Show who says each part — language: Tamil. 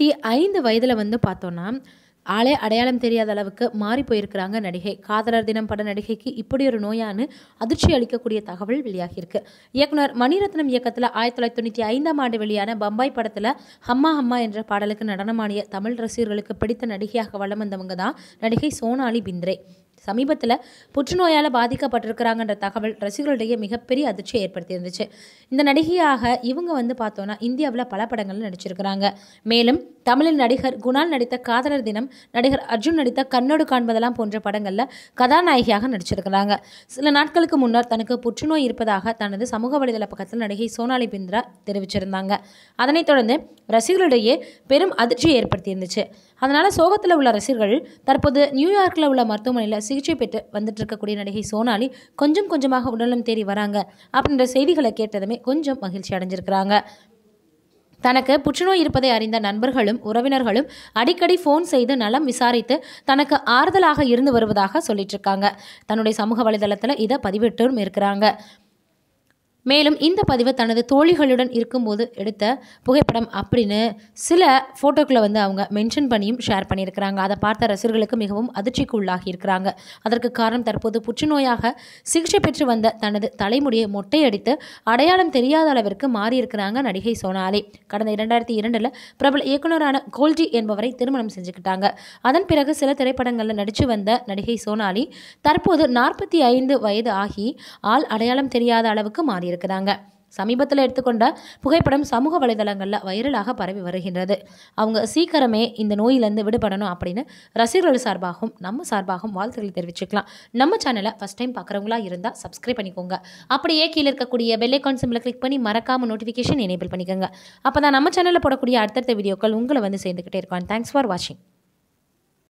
Speaker 1: இருபத்தி ஐந்து வயதில் வந்து பார்த்தோன்னா ஆளே அடையாளம் தெரியாத அளவுக்கு மாறி போயிருக்கிறாங்க நடிகை காதலர் தினம் பட நடிகைக்கு இப்படி ஒரு நோயானு அதிர்ச்சி அளிக்கக்கூடிய தகவல் வெளியாகியிருக்கு இயக்குனர் மணிரத்னம் இயக்கத்தில் ஆயிரத்தி தொள்ளாயிரத்தி தொண்ணூற்றி ஐந்தாம் ஆண்டு வெளியான பம்பாய் படத்தில் ஹம்மா ஹம்மா என்ற பாடலுக்கு நடனமாடிய தமிழ் ரசிகர்களுக்கு பிடித்த நடிகையாக வளம் வந்தவங்க தான் நடிகை சோனாலி பிந்த்ரே சமீபத்தில் புற்றுநோயால் பாதிக்கப்பட்டிருக்கிறாங்கன்ற தகவல் ரசிகர்களிடையே மிகப்பெரிய அதிர்ச்சியை ஏற்படுத்தியிருந்துச்சு இந்த நடிகையாக இவங்க வந்து பார்த்தோன்னா இந்தியாவில் பல படங்களில் நடிச்சிருக்கிறாங்க மேலும் தமிழில் நடிகர் குணால் நடித்த காதலர் தினம் நடிகர் அர்ஜுன் நடித்த கண்ணோடு காண்பதெல்லாம் போன்ற படங்களில் கதாநாயகியாக நடிச்சிருக்கிறாங்க சில நாட்களுக்கு முன்னர் தனக்கு புற்றுநோய் இருப்பதாக தனது சமூக வலைதள பக்கத்தில் நடிகை சோனாலி பிந்திரா தெரிவிச்சிருந்தாங்க அதனைத் தொடர்ந்து ரசிகர்களிடையே பெரும் அதிர்ச்சியை ஏற்படுத்தியிருந்துச்சு அதனால் சோகத்தில் உள்ள ரசிகர்கள் தற்போது நியூயார்க்கில் உள்ள மருத்துவமனையில் சிகிச்சை பெற்று வந்துட்டு இருக்கக்கூடிய நடிகை சோனாலி கொஞ்சம் கொஞ்சமாக உடலும் தேடி வராங்க அப்படின்ற செய்திகளை கேட்டதுமே கொஞ்சம் மகிழ்ச்சி அடைஞ்சிருக்கிறாங்க தனக்கு புற்றுநோய் இருப்பதை அறிந்த நண்பர்களும் உறவினர்களும் அடிக்கடி ஃபோன் செய்து நலம் விசாரித்து தனக்கு ஆறுதலாக இருந்து வருவதாக சொல்லிட்டு இருக்காங்க தன்னுடைய சமூக வலைதளத்தில் இதை பதிவிட்டும் இருக்கிறாங்க மேலும் இந்த பதிவை தனது தோழிகளுடன் இருக்கும்போது எடுத்த புகைப்படம் அப்படின்னு சில ஃபோட்டோக்களை வந்து அவங்க மென்ஷன் பண்ணியும் ஷேர் பண்ணியிருக்கிறாங்க அதை பார்த்த ரசிகர்களுக்கு மிகவும் அதிர்ச்சிக்கு உள்ளாகி இருக்கிறாங்க அதற்கு காரணம் தற்போது புற்றுநோயாக சிகிச்சை பெற்று வந்த தனது தலைமுடியை மொட்டையடித்து அடையாளம் தெரியாத அளவிற்கு மாறியிருக்கிறாங்க நடிகை சோனாலி கடந்த இரண்டாயிரத்தி இரண்டில் பிரபல இயக்குநரான கோல்ஜி என்பவரை திருமணம் செஞ்சுக்கிட்டாங்க அதன் பிறகு சில திரைப்படங்களில் நடித்து வந்த நடிகை சோனாலி தற்போது நாற்பத்தி ஐந்து வயது ஆகி ஆள் அடையாளம் தெரியாத அளவுக்கு மாறியிருக்கு இருக்கிறாங்க சமீபத்தில் எடுத்துக்கொண்ட புகைப்படம் சமூக வலைதளங்களில் வைரலாக பரவி வருகின்றது அவங்க சீக்கிரமே இந்த நோயிலேருந்து விடுபடணும் அப்படின்னு ரசிகர்கள் சார்பாகவும் நம்ம சார்பாகவும் வாழ்த்துக்களை தெரிவிச்சுக்கலாம் நம்ம சேனலை ஃபஸ்ட் டைம் பார்க்குறவங்களா இருந்தால் சப்ஸ்கிரைப் பண்ணிக்கோங்க அப்படியே கீழே இருக்கக்கூடிய பெல்லைக்கான் சிம்பில் கிளிக் பண்ணி மறக்காமல் நோட்டிஃபிகேஷன் எனேபிள் பண்ணிக்கோங்க அப்போ தான் நம்ம சேனலில் போடக்கூடிய அடுத்தடுத்த வீடியோக்கள் உங்களை வந்து சேர்ந்துக்கிட்டே இருக்கான் தேங்க்ஸ் ஃபார் வாட்சிங்